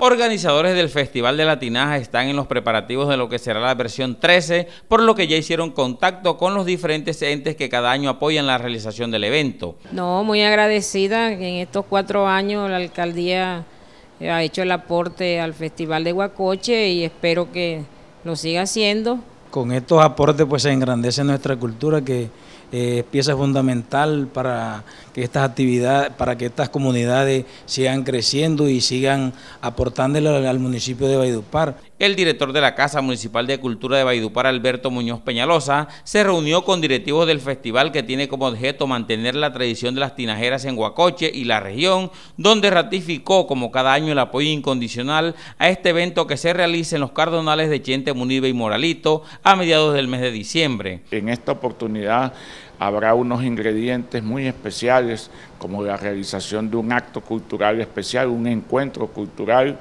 Organizadores del Festival de la Tinaja están en los preparativos de lo que será la versión 13, por lo que ya hicieron contacto con los diferentes entes que cada año apoyan la realización del evento. No, muy agradecida que en estos cuatro años la alcaldía eh, ha hecho el aporte al Festival de Huacoche y espero que lo siga haciendo con estos aportes pues se engrandece nuestra cultura que eh, es pieza fundamental para que estas actividades, para que estas comunidades sigan creciendo y sigan aportándole al, municipio de vaidupar El director de la Casa Municipal de Cultura de vaidupar Alberto Muñoz Peñalosa, se reunió con directivos del festival que tiene como objeto mantener la tradición de las tinajeras en Huacoche y la región, donde ratificó como cada año el apoyo incondicional a este evento que se realiza en los cardonales de Chente, Munibe y Moralito, a mediados del mes de diciembre. En esta oportunidad habrá unos ingredientes muy especiales, como la realización de un acto cultural especial, un encuentro cultural,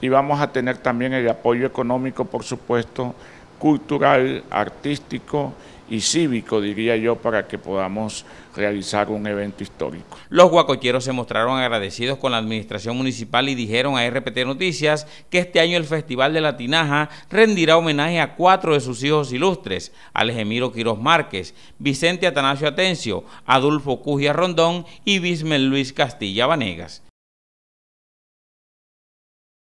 y vamos a tener también el apoyo económico, por supuesto, cultural, artístico y cívico, diría yo, para que podamos realizar un evento histórico. Los guacocheros se mostraron agradecidos con la administración municipal y dijeron a RPT Noticias que este año el Festival de la Tinaja rendirá homenaje a cuatro de sus hijos ilustres, Algemiro Quirós Márquez, Vicente Atanasio Atencio, Adolfo Cugia Rondón y Bismel Luis Castilla Vanegas.